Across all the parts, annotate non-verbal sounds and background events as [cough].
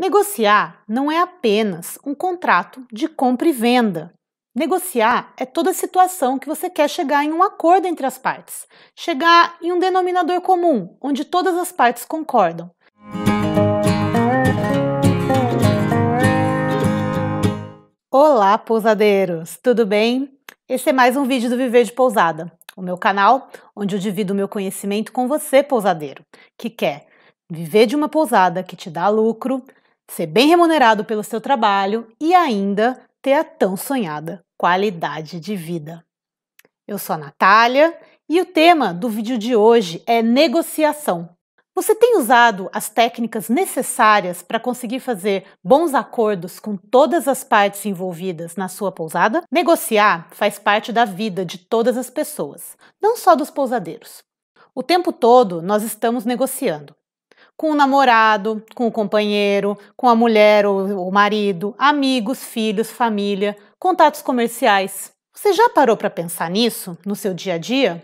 Negociar não é apenas um contrato de compra e venda. Negociar é toda situação que você quer chegar em um acordo entre as partes, chegar em um denominador comum, onde todas as partes concordam. Olá, pousadeiros! Tudo bem? Esse é mais um vídeo do Viver de Pousada, o meu canal onde eu divido o meu conhecimento com você, pousadeiro, que quer viver de uma pousada que te dá lucro, ser bem remunerado pelo seu trabalho e ainda ter a tão sonhada qualidade de vida. Eu sou a Natália e o tema do vídeo de hoje é negociação. Você tem usado as técnicas necessárias para conseguir fazer bons acordos com todas as partes envolvidas na sua pousada? Negociar faz parte da vida de todas as pessoas, não só dos pousadeiros. O tempo todo nós estamos negociando, com o namorado, com o companheiro, com a mulher ou o marido, amigos, filhos, família, contatos comerciais. Você já parou para pensar nisso no seu dia a dia?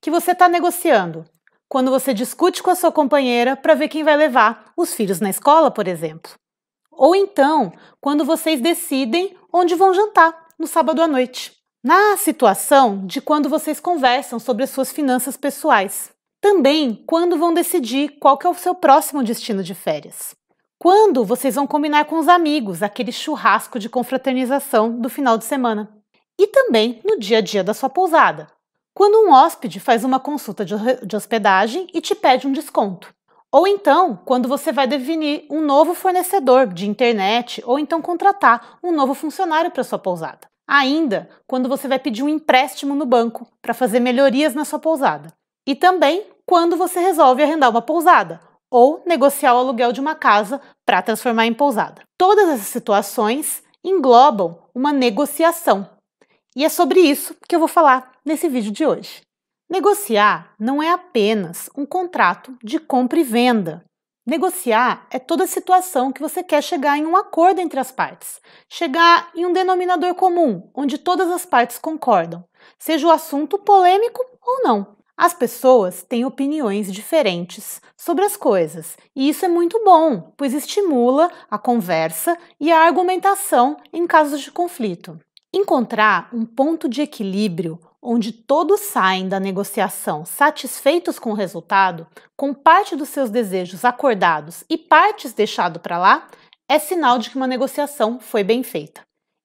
Que você está negociando. Quando você discute com a sua companheira para ver quem vai levar os filhos na escola, por exemplo. Ou então, quando vocês decidem onde vão jantar no sábado à noite. Na situação de quando vocês conversam sobre as suas finanças pessoais. Também quando vão decidir qual é o seu próximo destino de férias. Quando vocês vão combinar com os amigos aquele churrasco de confraternização do final de semana. E também no dia a dia da sua pousada. Quando um hóspede faz uma consulta de hospedagem e te pede um desconto. Ou então, quando você vai definir um novo fornecedor de internet ou então contratar um novo funcionário para sua pousada. Ainda, quando você vai pedir um empréstimo no banco para fazer melhorias na sua pousada. E também quando você resolve arrendar uma pousada ou negociar o aluguel de uma casa para transformar em pousada. Todas essas situações englobam uma negociação. E é sobre isso que eu vou falar nesse vídeo de hoje. Negociar não é apenas um contrato de compra e venda. Negociar é toda situação que você quer chegar em um acordo entre as partes, chegar em um denominador comum, onde todas as partes concordam, seja o assunto polêmico ou não. As pessoas têm opiniões diferentes sobre as coisas, e isso é muito bom, pois estimula a conversa e a argumentação em casos de conflito. Encontrar um ponto de equilíbrio onde todos saem da negociação satisfeitos com o resultado, com parte dos seus desejos acordados e partes deixado para lá, é sinal de que uma negociação foi bem feita.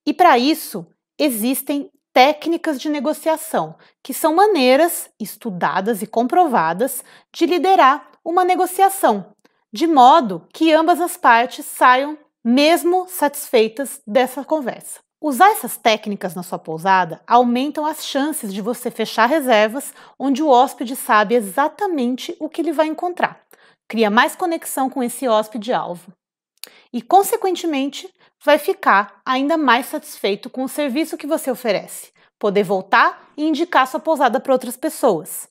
E para isso, existem técnicas de negociação, que são maneiras estudadas e comprovadas de liderar uma negociação, de modo que ambas as partes saiam mesmo satisfeitas dessa conversa. Usar essas técnicas na sua pousada aumentam as chances de você fechar reservas onde o hóspede sabe exatamente o que ele vai encontrar. Cria mais conexão com esse hóspede-alvo. E, consequentemente, vai ficar ainda mais satisfeito com o serviço que você oferece, poder voltar e indicar sua pousada para outras pessoas.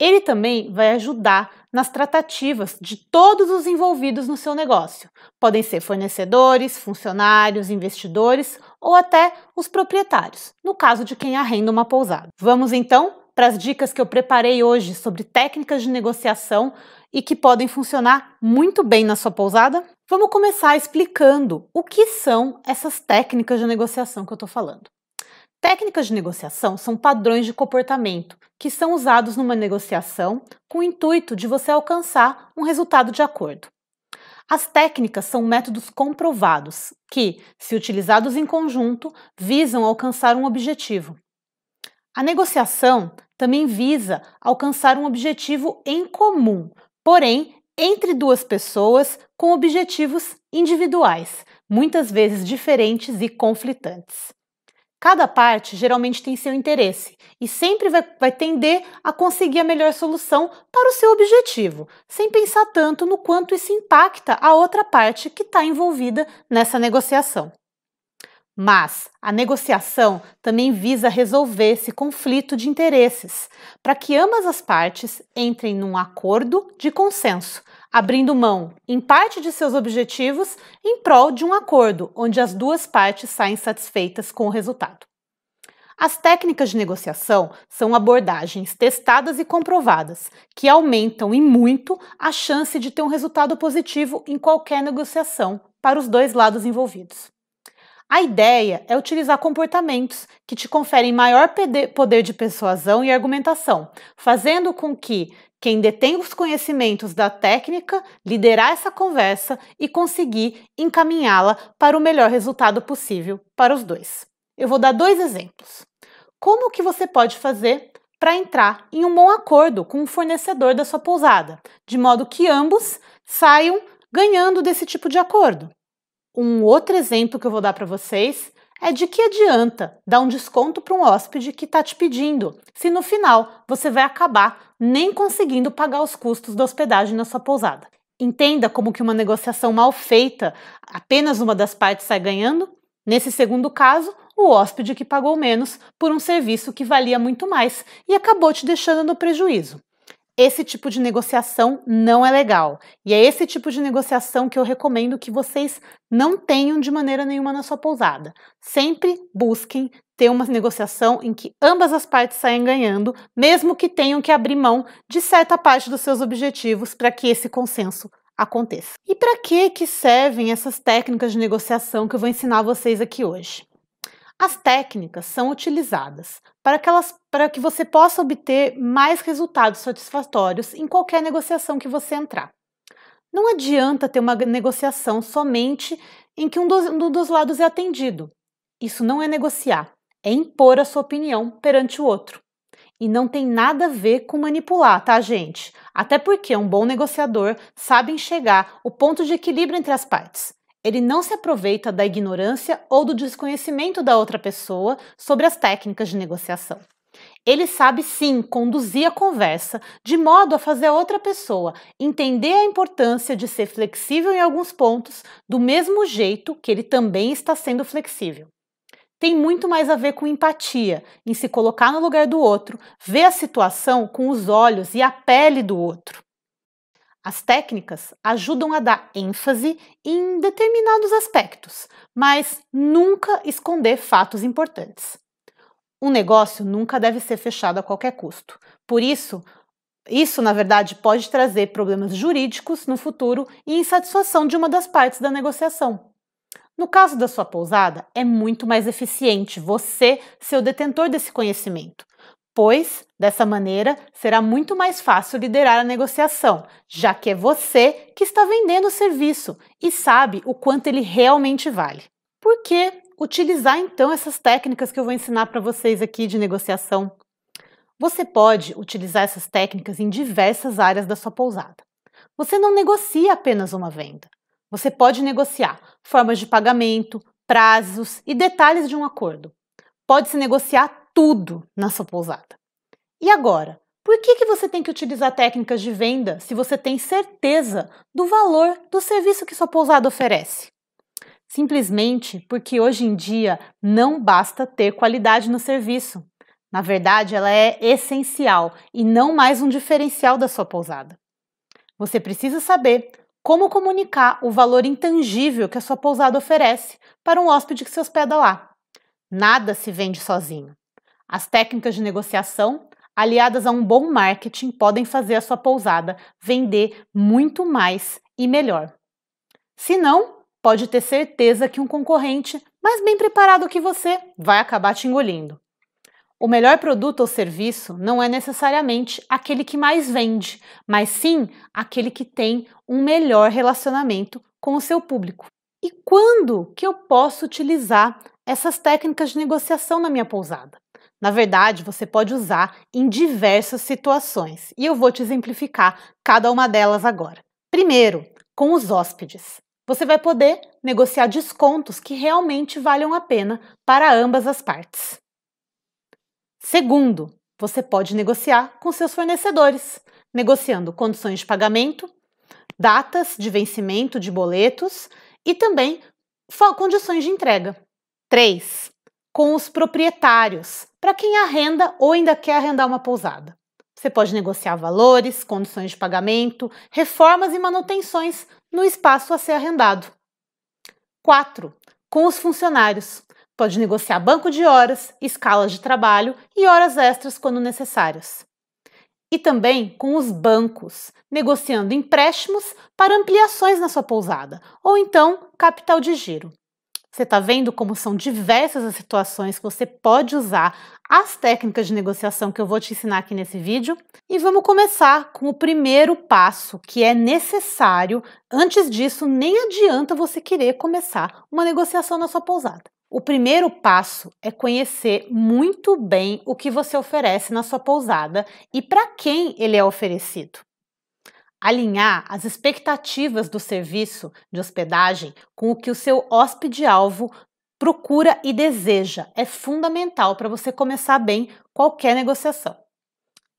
Ele também vai ajudar nas tratativas de todos os envolvidos no seu negócio. Podem ser fornecedores, funcionários, investidores ou até os proprietários, no caso de quem arrenda uma pousada. Vamos então para as dicas que eu preparei hoje sobre técnicas de negociação e que podem funcionar muito bem na sua pousada? Vamos começar explicando o que são essas técnicas de negociação que eu estou falando. Técnicas de negociação são padrões de comportamento que são usados numa negociação com o intuito de você alcançar um resultado de acordo. As técnicas são métodos comprovados que, se utilizados em conjunto, visam alcançar um objetivo. A negociação também visa alcançar um objetivo em comum, porém entre duas pessoas com objetivos individuais, muitas vezes diferentes e conflitantes. Cada parte geralmente tem seu interesse e sempre vai, vai, tender a conseguir a melhor solução para o seu objetivo, sem pensar tanto no quanto isso impacta a outra parte que está envolvida nessa negociação. Mas a negociação também visa resolver esse conflito de interesses, para que ambas as partes entrem num acordo de consenso, abrindo mão em parte de seus objetivos em prol de um acordo onde as duas partes saem satisfeitas com o resultado. As técnicas de negociação são abordagens testadas e comprovadas, que aumentam e muito a chance de ter um resultado positivo em qualquer negociação para os dois lados envolvidos. A ideia é utilizar comportamentos que te conferem maior poder de persuasão e argumentação, fazendo com que quem detém os conhecimentos da técnica liderar essa conversa e conseguir encaminhá-la para o melhor resultado possível para os dois. Eu vou dar dois exemplos. Como que você pode fazer para entrar em um bom acordo com o fornecedor da sua pousada, de modo que ambos saiam ganhando desse tipo de acordo? Um outro exemplo que eu vou dar para vocês é de que adianta dar um desconto para um hóspede que está te pedindo, se no final você vai acabar nem conseguindo pagar os custos da hospedagem na sua pousada. Entenda como que uma negociação mal feita, apenas uma das partes sai ganhando? Nesse segundo caso, o hóspede que pagou menos por um serviço que valia muito mais e acabou te deixando no prejuízo esse tipo de negociação não é legal. E é esse tipo de negociação que eu recomendo que vocês não tenham de maneira nenhuma na sua pousada. Sempre busquem ter uma negociação em que ambas as partes saem ganhando, mesmo que tenham que abrir mão de certa parte dos seus objetivos para que esse consenso aconteça. E para que que servem essas técnicas de negociação que eu vou ensinar vocês aqui hoje? As técnicas são utilizadas para que, elas, para que você possa obter mais resultados satisfatórios em qualquer negociação que você entrar. Não adianta ter uma negociação somente em que um dos, um dos lados é atendido. Isso não é negociar, é impor a sua opinião perante o outro. E não tem nada a ver com manipular, tá, gente? Até porque um bom negociador sabe enxergar o ponto de equilíbrio entre as partes. Ele não se aproveita da ignorância ou do desconhecimento da outra pessoa sobre as técnicas de negociação. Ele sabe sim conduzir a conversa de modo a fazer a outra pessoa entender a importância de ser flexível em alguns pontos, do mesmo jeito que ele também está sendo flexível. Tem muito mais a ver com empatia, em se colocar no lugar do outro, ver a situação com os olhos e a pele do outro. As técnicas ajudam a dar ênfase em determinados aspectos, mas nunca esconder fatos importantes. Um negócio nunca deve ser fechado a qualquer custo. Por isso, isso, na verdade, pode trazer problemas jurídicos no futuro e insatisfação de uma das partes da negociação. No caso da sua pousada, é muito mais eficiente você ser o detentor desse conhecimento pois, dessa maneira, será muito mais fácil liderar a negociação, já que é você que está vendendo o serviço e sabe o quanto ele realmente vale. Por que utilizar então essas técnicas que eu vou ensinar para vocês aqui de negociação? Você pode utilizar essas técnicas em diversas áreas da sua pousada. Você não negocia apenas uma venda. Você pode negociar formas de pagamento, prazos e detalhes de um acordo. Pode-se negociar tudo na sua pousada. E agora, por que, que você tem que utilizar técnicas de venda se você tem certeza do valor do serviço que sua pousada oferece? Simplesmente porque hoje em dia não basta ter qualidade no serviço. Na verdade, ela é essencial e não mais um diferencial da sua pousada. Você precisa saber como comunicar o valor intangível que a sua pousada oferece para um hóspede que se hospeda lá. Nada se vende sozinho. As técnicas de negociação, aliadas a um bom marketing, podem fazer a sua pousada vender muito mais e melhor. Se não, pode ter certeza que um concorrente mais bem preparado que você vai acabar te engolindo. O melhor produto ou serviço não é necessariamente aquele que mais vende, mas sim aquele que tem um melhor relacionamento com o seu público. E quando que eu posso utilizar essas técnicas de negociação na minha pousada? Na verdade, você pode usar em diversas situações e eu vou te exemplificar cada uma delas agora. Primeiro, com os hóspedes. Você vai poder negociar descontos que realmente valham a pena para ambas as partes. Segundo, você pode negociar com seus fornecedores, negociando condições de pagamento, datas de vencimento de boletos e também condições de entrega. 3 com os proprietários, para quem arrenda ou ainda quer arrendar uma pousada. Você pode negociar valores, condições de pagamento, reformas e manutenções no espaço a ser arrendado. 4. Com os funcionários. Pode negociar banco de horas, escalas de trabalho e horas extras quando necessárias. E também com os bancos, negociando empréstimos para ampliações na sua pousada ou então capital de giro. Você está vendo como são diversas as situações que você pode usar as técnicas de negociação que eu vou te ensinar aqui nesse vídeo? E vamos começar com o primeiro passo que é necessário. Antes disso, nem adianta você querer começar uma negociação na sua pousada. O primeiro passo é conhecer muito bem o que você oferece na sua pousada e para quem ele é oferecido alinhar as expectativas do serviço de hospedagem com o que o seu hóspede-alvo procura e deseja é fundamental para você começar bem qualquer negociação.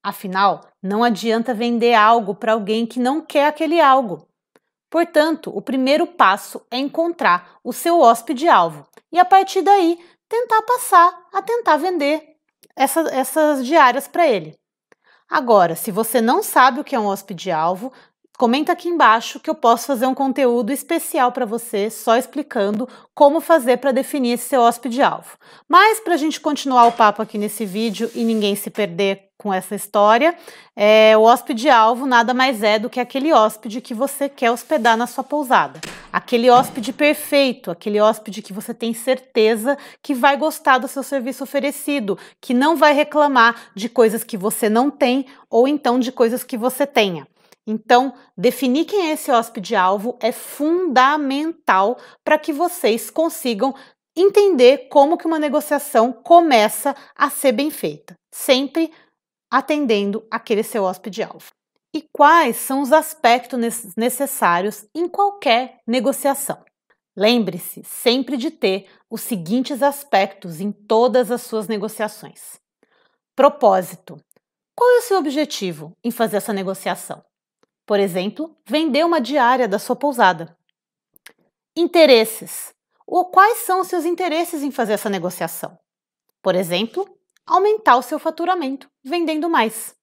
Afinal, não adianta vender algo para alguém que não quer aquele algo. Portanto, o primeiro passo é encontrar o seu hóspede-alvo e, a partir daí, tentar passar a tentar vender essa, essas diárias para ele. Agora, se você não sabe o que é um hóspede-alvo, Comenta aqui embaixo que eu posso fazer um conteúdo especial para você, só explicando como fazer para definir esse seu hóspede-alvo. Mas para a gente continuar o papo aqui nesse vídeo e ninguém se perder com essa história, é, o hóspede-alvo nada mais é do que aquele hóspede que você quer hospedar na sua pousada. Aquele hóspede perfeito, aquele hóspede que você tem certeza que vai gostar do seu serviço oferecido, que não vai reclamar de coisas que você não tem ou então de coisas que você tenha. Então, definir quem é esse hóspede-alvo é fundamental para que vocês consigam entender como que uma negociação começa a ser bem feita, sempre atendendo aquele seu hóspede-alvo. E quais são os aspectos necessários em qualquer negociação? Lembre-se sempre de ter os seguintes aspectos em todas as suas negociações. Propósito. Qual é o seu objetivo em fazer essa negociação? por exemplo, vender uma diária da sua pousada. Interesses. O, quais são os seus interesses em fazer essa negociação? Por exemplo, aumentar o seu faturamento vendendo mais.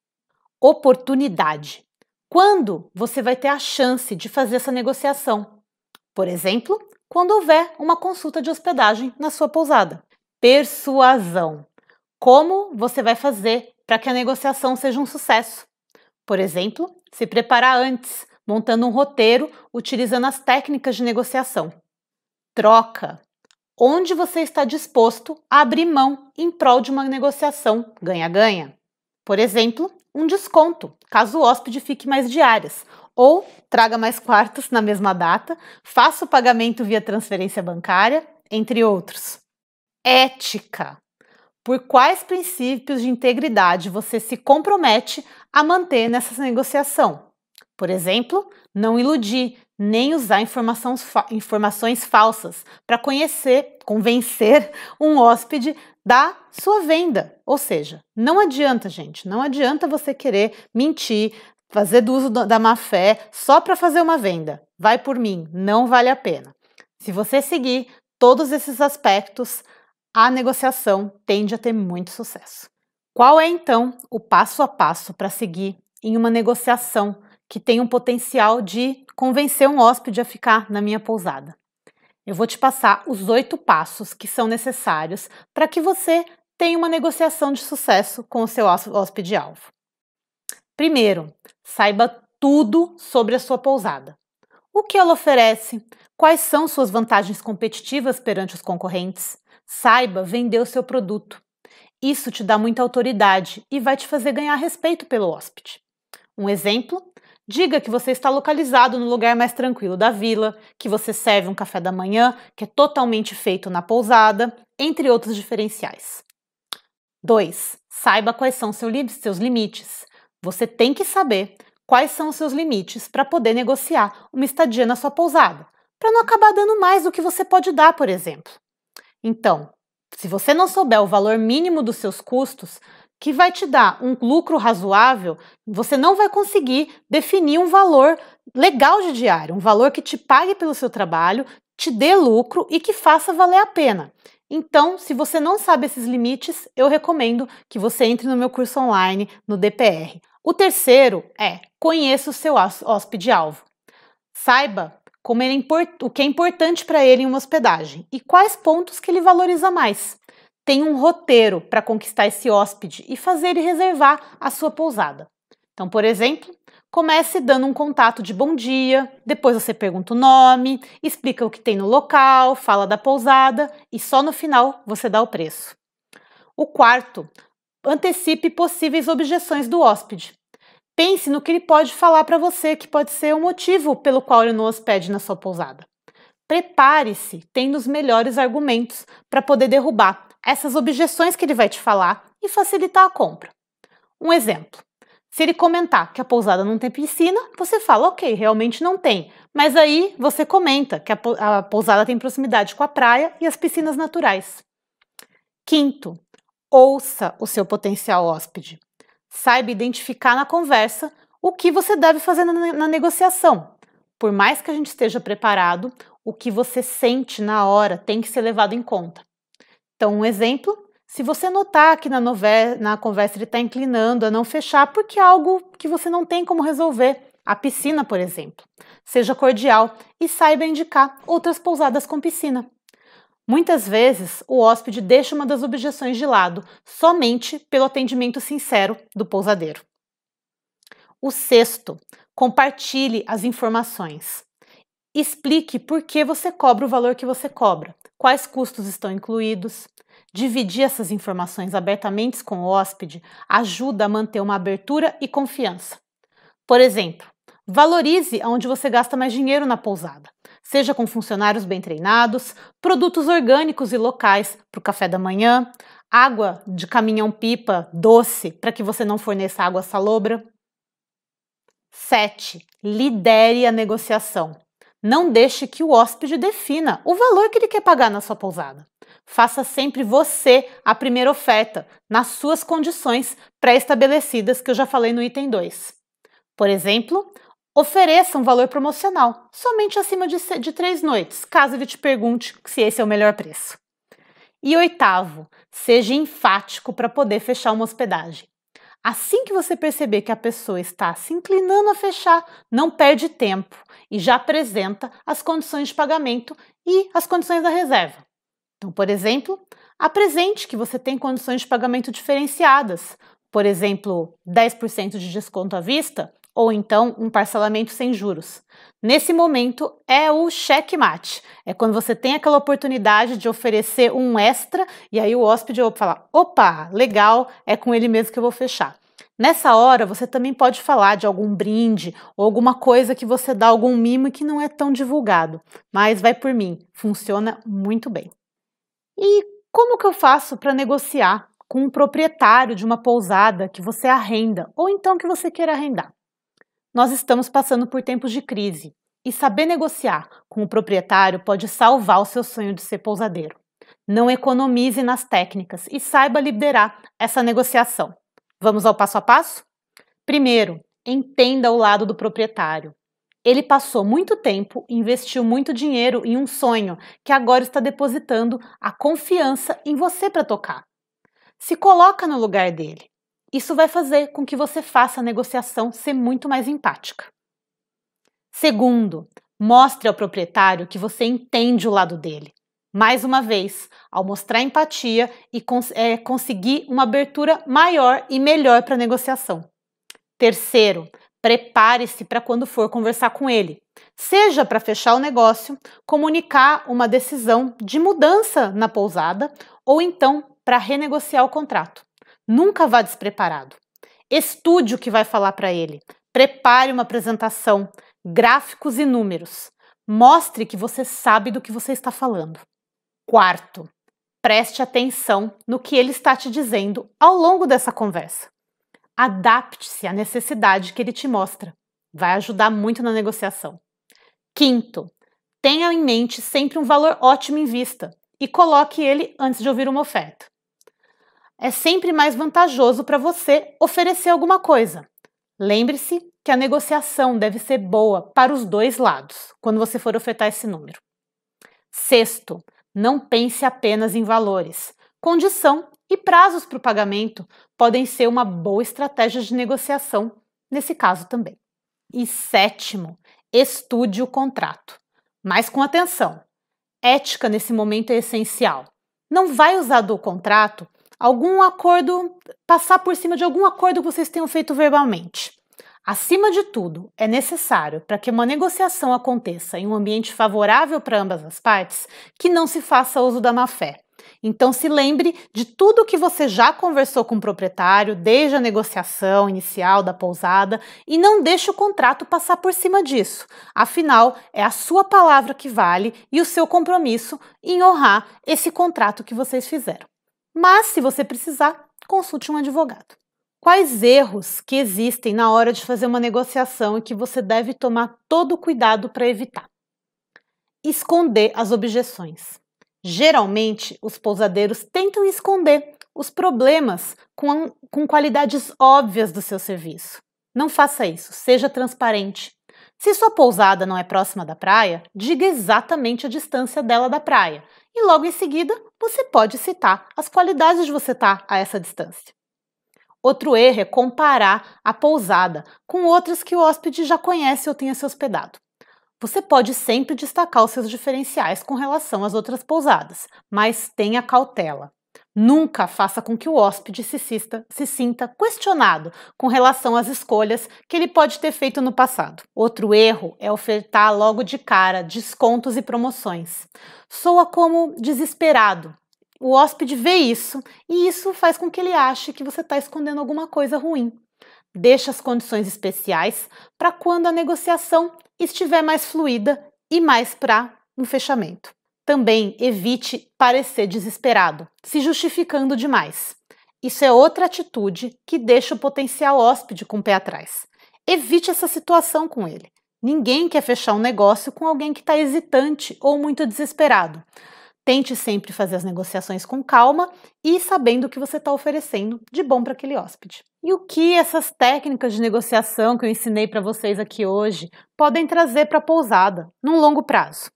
Oportunidade. Quando você vai ter a chance de fazer essa negociação? Por exemplo, quando houver uma consulta de hospedagem na sua pousada. Persuasão. Como você vai fazer para que a negociação seja um sucesso? Por exemplo, se preparar antes, montando um roteiro utilizando as técnicas de negociação. Troca. Onde você está disposto a abrir mão em prol de uma negociação ganha-ganha? Por exemplo, um desconto, caso o hóspede fique mais diárias, ou traga mais quartos na mesma data, faça o pagamento via transferência bancária, entre outros. Ética. Por quais princípios de integridade você se compromete a manter nessa negociação. Por exemplo, não iludir nem usar fa informações falsas para conhecer, convencer [laughs] um hóspede da sua venda. Ou seja, não adianta, gente, não adianta você querer mentir, fazer do uso da má fé só para fazer uma venda. Vai por mim, não vale a pena. Se você seguir todos esses aspectos, a negociação tende a ter muito sucesso. Qual é então o passo a passo para seguir em uma negociação que tem um potencial de convencer um hóspede a ficar na minha pousada? Eu vou te passar os oito passos que são necessários para que você tenha uma negociação de sucesso com o seu hóspede-alvo. Primeiro, saiba tudo sobre a sua pousada. O que ela oferece? Quais são suas vantagens competitivas perante os concorrentes? Saiba vender o seu produto. Isso te dá muita autoridade e vai te fazer ganhar respeito pelo hóspede. Um exemplo: diga que você está localizado no lugar mais tranquilo da vila, que você serve um café da manhã que é totalmente feito na pousada, entre outros diferenciais. 2. Saiba quais são seus limites. Você tem que saber quais são os seus limites para poder negociar uma estadia na sua pousada, para não acabar dando mais do que você pode dar, por exemplo. Então, se você não souber o valor mínimo dos seus custos, que vai te dar um lucro razoável, você não vai conseguir definir um valor legal de diário, um valor que te pague pelo seu trabalho, te dê lucro e que faça valer a pena. Então, se você não sabe esses limites, eu recomendo que você entre no meu curso online no DPR. O terceiro é conheça o seu hóspede-alvo. Saiba como ele, é o que é importante para ele em uma hospedagem e quais pontos que ele valoriza mais. Tem um roteiro para conquistar esse hóspede e fazer ele reservar a sua pousada. Então, por exemplo, comece dando um contato de bom dia, depois você pergunta o nome, explica o que tem no local, fala da pousada e só no final você dá o preço. O quarto, antecipe possíveis objeções do hóspede. Pense no que ele pode falar para você, que pode ser o motivo pelo qual ele não hospede na sua pousada. Prepare-se, tendo os melhores argumentos para poder derrubar essas objeções que ele vai te falar e facilitar a compra. Um exemplo: se ele comentar que a pousada não tem piscina, você fala, ok, realmente não tem. Mas aí você comenta que a pousada tem proximidade com a praia e as piscinas naturais. Quinto, ouça o seu potencial hóspede. Saiba identificar na conversa o que você deve fazer na, na negociação. Por mais que a gente esteja preparado, o que você sente na hora tem que ser levado em conta. Então, um exemplo: se você notar que na, na conversa ele está inclinando a não fechar porque é algo que você não tem como resolver, a piscina, por exemplo, seja cordial e saiba indicar outras pousadas com piscina. Muitas vezes, o hóspede deixa uma das objeções de lado somente pelo atendimento sincero do pousadeiro. O sexto, compartilhe as informações. Explique por que você cobra o valor que você cobra, quais custos estão incluídos. Dividir essas informações abertamente com o hóspede ajuda a manter uma abertura e confiança. Por exemplo, Valorize onde você gasta mais dinheiro na pousada, seja com funcionários bem treinados, produtos orgânicos e locais para o café da manhã, água de caminhão-pipa doce para que você não forneça água salobra. 7. Lidere a negociação. Não deixe que o hóspede defina o valor que ele quer pagar na sua pousada. Faça sempre você a primeira oferta, nas suas condições pré-estabelecidas que eu já falei no item 2. Por exemplo, Ofereça um valor promocional, somente acima de, de três noites, caso ele te pergunte se esse é o melhor preço. E oitavo, seja enfático para poder fechar uma hospedagem. Assim que você perceber que a pessoa está se inclinando a fechar, não perde tempo e já apresenta as condições de pagamento e as condições da reserva. Então, por exemplo, apresente que você tem condições de pagamento diferenciadas, por exemplo, 10% de desconto à vista ou então um parcelamento sem juros. Nesse momento é o checkmate. É quando você tem aquela oportunidade de oferecer um extra e aí o hóspede falar, opa, legal, é com ele mesmo que eu vou fechar. Nessa hora, você também pode falar de algum brinde ou alguma coisa que você dá algum mimo e que não é tão divulgado, mas vai por mim, funciona muito bem. E como que eu faço para negociar com o um proprietário de uma pousada que você arrenda ou então que você queira arrendar? Nós estamos passando por tempos de crise e saber negociar com o proprietário pode salvar o seu sonho de ser pousadeiro. Não economize nas técnicas e saiba liderar essa negociação. Vamos ao passo a passo? Primeiro, entenda o lado do proprietário. Ele passou muito tempo, investiu muito dinheiro em um sonho que agora está depositando a confiança em você para tocar. Se coloca no lugar dele. Isso vai fazer com que você faça a negociação ser muito mais empática. Segundo, mostre ao proprietário que você entende o lado dele. Mais uma vez, ao mostrar empatia e cons é, conseguir uma abertura maior e melhor para a negociação. Terceiro, prepare-se para quando for conversar com ele. Seja para fechar o negócio, comunicar uma decisão de mudança na pousada ou então para renegociar o contrato. Nunca vá despreparado. Estude o que vai falar para ele. Prepare uma apresentação, gráficos e números. Mostre que você sabe do que você está falando. Quarto, preste atenção no que ele está te dizendo ao longo dessa conversa. Adapte-se à necessidade que ele te mostra. Vai ajudar muito na negociação. Quinto, tenha em mente sempre um valor ótimo em vista e coloque ele antes de ouvir uma oferta é sempre mais vantajoso para você oferecer alguma coisa. Lembre-se que a negociação deve ser boa para os dois lados quando você for ofertar esse número. Sexto, não pense apenas em valores. Condição e prazos para o pagamento podem ser uma boa estratégia de negociação nesse caso também. E sétimo, estude o contrato, mas com atenção. Ética nesse momento é essencial. Não vai usar do contrato algum acordo, passar por cima de algum acordo que vocês tenham feito verbalmente. Acima de tudo, é necessário, para que uma negociação aconteça em um ambiente favorável para ambas as partes, que não se faça uso da má-fé. Então se lembre de tudo que você já conversou com o proprietário desde a negociação inicial da pousada e não deixe o contrato passar por cima disso. Afinal, é a sua palavra que vale e o seu compromisso em honrar esse contrato que vocês fizeram. Mas, se você precisar, consulte um advogado. Quais erros que existem na hora de fazer uma negociação e que você deve tomar todo cuidado para evitar? Esconder as objeções. Geralmente, os pousadeiros tentam esconder os problemas com, com qualidades óbvias do seu serviço. Não faça isso, seja transparente. Se sua pousada não é próxima da praia, diga exatamente a distância dela da praia e logo em seguida você pode citar as qualidades de você estar tá a essa distância. Outro erro é comparar a pousada com outras que o hóspede já conhece ou tenha se hospedado. Você pode sempre destacar os seus diferenciais com relação às outras pousadas, mas tenha cautela. Nunca faça com que o hóspede se, sista, se, sinta questionado com relação às escolhas que ele pode ter feito no passado. Outro erro é ofertar logo de cara descontos e promoções. Soa como desesperado. O hóspede vê isso e isso faz com que ele ache que você está escondendo alguma coisa ruim. Deixe as condições especiais para quando a negociação estiver mais fluida e mais para um fechamento. Também evite parecer desesperado, se justificando demais. Isso é outra atitude que deixa o potencial hóspede com o pé atrás. Evite essa situação com ele. Ninguém quer fechar um negócio com alguém que está hesitante ou muito desesperado. Tente sempre fazer as negociações com calma e sabendo o que você está oferecendo de bom para aquele hóspede. E o que essas técnicas de negociação que eu ensinei para vocês aqui hoje podem trazer para a pousada num longo prazo?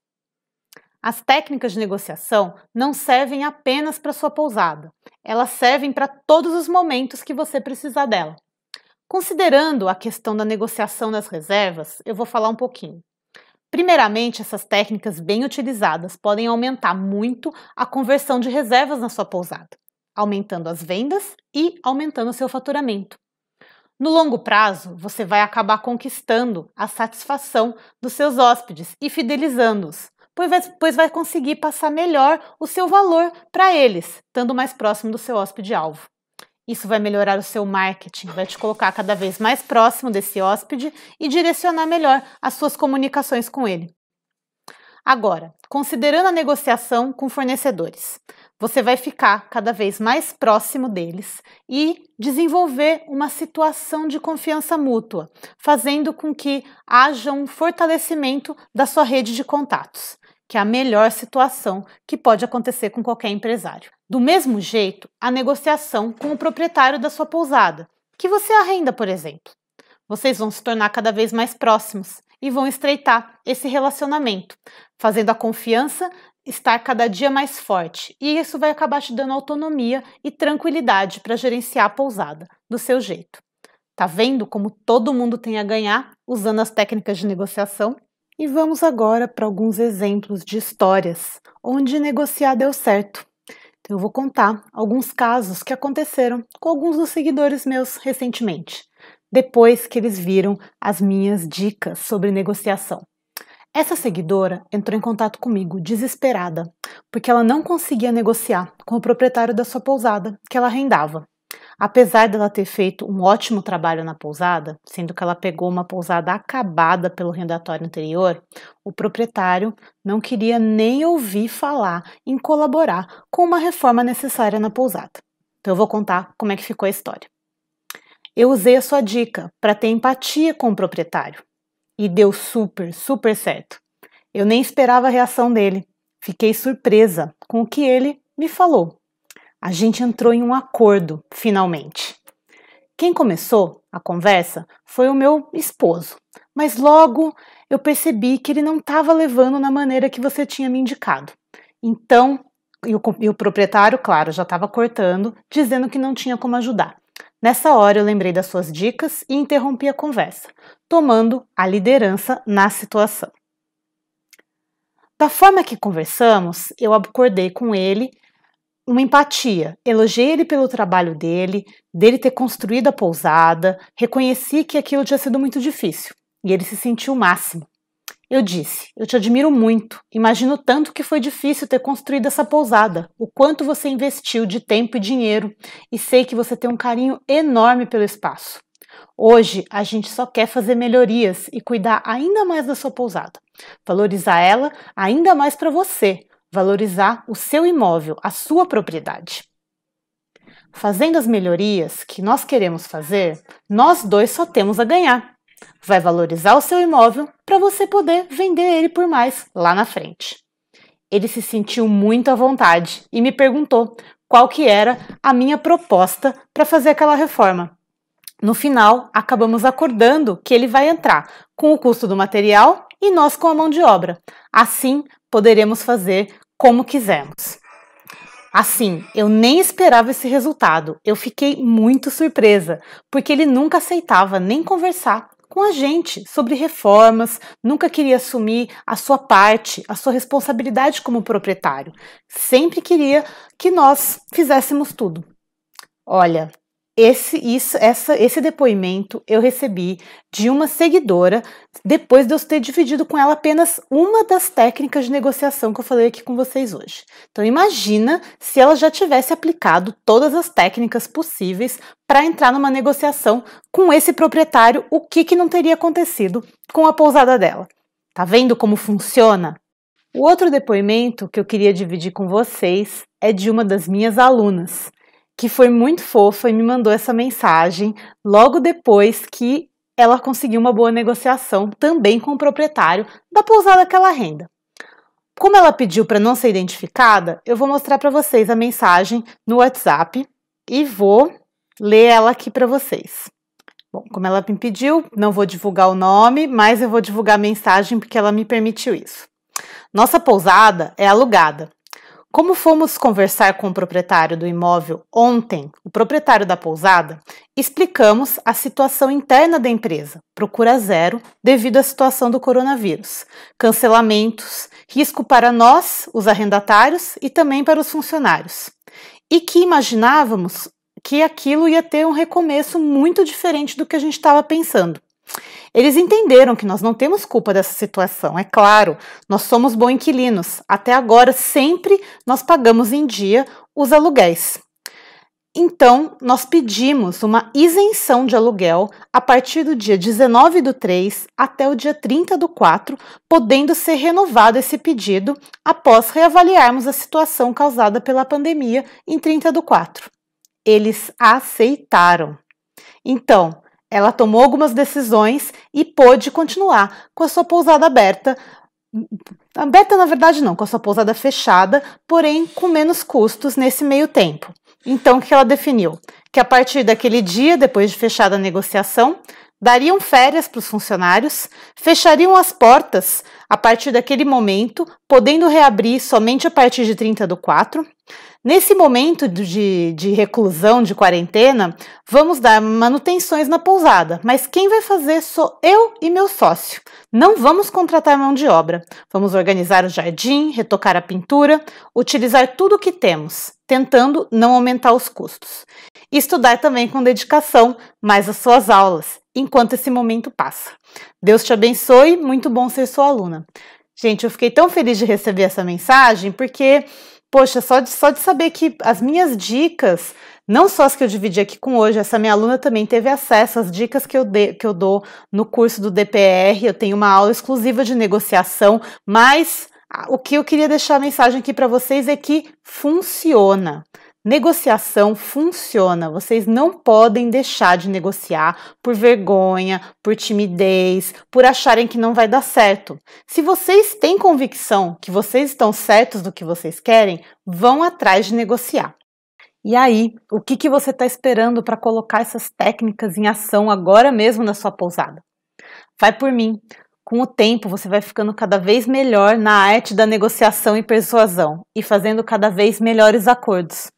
As técnicas de negociação não servem apenas para sua pousada, elas servem para todos os momentos que você precisar dela. Considerando a questão da negociação das reservas, eu vou falar um pouquinho. Primeiramente, essas técnicas bem utilizadas podem aumentar muito a conversão de reservas na sua pousada, aumentando as vendas e aumentando seu faturamento. No longo prazo, você vai acabar conquistando a satisfação dos seus hóspedes e fidelizando-os, pois vai, pois vai conseguir passar melhor o seu valor para eles, estando mais próximo do seu hóspede-alvo. Isso vai melhorar o seu marketing, vai te colocar cada vez mais próximo desse hóspede e direcionar melhor as suas comunicações com ele. Agora, considerando a negociação com fornecedores, você vai ficar cada vez mais próximo deles e desenvolver uma situação de confiança mútua, fazendo com que haja um fortalecimento da sua rede de contatos que é a melhor situação que pode acontecer com qualquer empresário. Do mesmo jeito, a negociação com o proprietário da sua pousada, que você arrenda, por exemplo. Vocês vão se tornar cada vez mais próximos e vão estreitar esse relacionamento, fazendo a confiança estar cada dia mais forte. E isso vai acabar te dando autonomia e tranquilidade para gerenciar a pousada do seu jeito. Tá vendo como todo mundo tem a ganhar usando as técnicas de negociação? E vamos agora para alguns exemplos de histórias onde negociar deu certo. Então, eu vou contar alguns casos que aconteceram com alguns dos seguidores meus recentemente, depois que eles viram as minhas dicas sobre negociação. Essa seguidora entrou em contato comigo desesperada, porque ela não conseguia negociar com o proprietário da sua pousada que ela arrendava. Apesar dela ter feito um ótimo trabalho na pousada, sendo que ela pegou uma pousada acabada pelo rendatório anterior, o proprietário não queria nem ouvir falar em colaborar com uma reforma necessária na pousada. Então eu vou contar como é que ficou a história. Eu usei a sua dica para ter empatia com o proprietário e deu super, super certo. Eu nem esperava a reação dele. Fiquei surpresa com o que ele me falou a gente entrou em um acordo, finalmente. Quem começou a conversa foi o meu esposo, mas logo eu percebi que ele não estava levando na maneira que você tinha me indicado. Então, e o, e o proprietário, claro, já estava cortando, dizendo que não tinha como ajudar. Nessa hora eu lembrei das suas dicas e interrompi a conversa, tomando a liderança na situação. Da forma que conversamos, eu acordei com ele uma empatia. Elogiei ele pelo trabalho dele, dele ter construído a pousada, reconheci que aquilo tinha sido muito difícil e ele se sentiu o máximo. Eu disse: Eu te admiro muito, imagino tanto que foi difícil ter construído essa pousada, o quanto você investiu de tempo e dinheiro, e sei que você tem um carinho enorme pelo espaço. Hoje a gente só quer fazer melhorias e cuidar ainda mais da sua pousada, valorizar ela ainda mais para você, valorizar o seu imóvel, a sua propriedade. Fazendo as melhorias que nós queremos fazer, nós dois só temos a ganhar. Vai valorizar o seu imóvel para você poder vender ele por mais lá na frente. Ele se sentiu muito à vontade e me perguntou qual que era a minha proposta para fazer aquela reforma. No final, acabamos acordando que ele vai entrar com o custo do material e nós com a mão de obra, Assim, poderemos fazer como quisermos. Assim, eu nem esperava esse resultado. Eu fiquei muito surpresa, porque ele nunca aceitava nem conversar com a gente sobre reformas, nunca queria assumir a sua parte, a sua responsabilidade como proprietário. Sempre queria que nós fizéssemos tudo. Olha, esse, isso, essa, esse depoimento eu recebi de uma seguidora depois de eu ter dividido com ela apenas uma das técnicas de negociação que eu falei aqui com vocês hoje. Então imagina se ela já tivesse aplicado todas as técnicas possíveis para entrar numa negociação com esse proprietário, o que, que não teria acontecido com a pousada dela. Tá vendo como funciona? O outro depoimento que eu queria dividir com vocês é de uma das minhas alunas que foi muito fofa e me mandou essa mensagem logo depois que ela conseguiu uma boa negociação também com o proprietário da pousada que ela renda. Como ela pediu para não ser identificada, eu vou mostrar para vocês a mensagem no WhatsApp e vou ler ela aqui para vocês. Bom, como ela me pediu, não vou divulgar o nome, mas eu vou divulgar a mensagem porque ela me permitiu isso. Nossa pousada é alugada como fomos conversar com o proprietário do imóvel ontem, o proprietário da pousada, explicamos a situação interna da empresa, procura zero devido à situação do coronavírus, cancelamentos, risco para nós, os arrendatários, e também para os funcionários. E que imaginávamos que aquilo ia ter um recomeço muito diferente do que a gente estava pensando. Eles entenderam que nós não temos culpa dessa situação, é claro, nós somos bons inquilinos. Até agora, sempre nós pagamos em dia os aluguéis. Então, nós pedimos uma isenção de aluguel a partir do dia 19 do 3 até o dia 30 do 4, podendo ser renovado esse pedido após reavaliarmos a situação causada pela pandemia em 30 do 4. Eles aceitaram. Então, ela tomou algumas decisões e pôde continuar com a sua pousada aberta. Aberta, na verdade, não, com a sua pousada fechada, porém com menos custos nesse meio tempo. Então, o que ela definiu? Que a partir daquele dia, depois de fechada a negociação, dariam férias para os funcionários, fechariam as portas a partir daquele momento, podendo reabrir somente a partir de 30 do 4, Nesse momento de, de reclusão, de quarentena, vamos dar manutenções na pousada, mas quem vai fazer sou eu e meu sócio. Não vamos contratar mão de obra. Vamos organizar o jardim, retocar a pintura, utilizar tudo o que temos, tentando não aumentar os custos. E estudar também com dedicação, mais as suas aulas, enquanto esse momento passa. Deus te abençoe, muito bom ser sua aluna. Gente, eu fiquei tão feliz de receber essa mensagem porque poxa, só de, só de saber que as minhas dicas, não só as que eu dividi aqui com hoje, essa minha aluna também teve acesso às dicas que eu, de, que eu dou no curso do DPR. Eu tenho uma aula exclusiva de negociação, mas o que eu queria deixar a mensagem aqui para vocês é que funciona. Negociação funciona. Vocês não podem deixar de negociar por vergonha, por timidez, por acharem que não vai dar certo. Se vocês têm convicção que vocês estão certos do que vocês querem, vão atrás de negociar. E aí, o que, que você está esperando para colocar essas técnicas em ação agora mesmo na sua pousada? Vai por mim. Com o tempo, você vai ficando cada vez melhor na arte da negociação e persuasão e fazendo cada vez melhores acordos.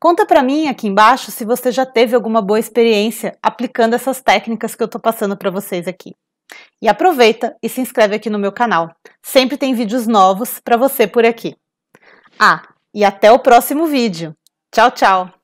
Conta para mim aqui embaixo se você já teve alguma boa experiência aplicando essas técnicas que eu estou passando para vocês aqui. E aproveita e se inscreve aqui no meu canal. Sempre tem vídeos novos para você por aqui. Ah, e até o próximo vídeo. Tchau, tchau.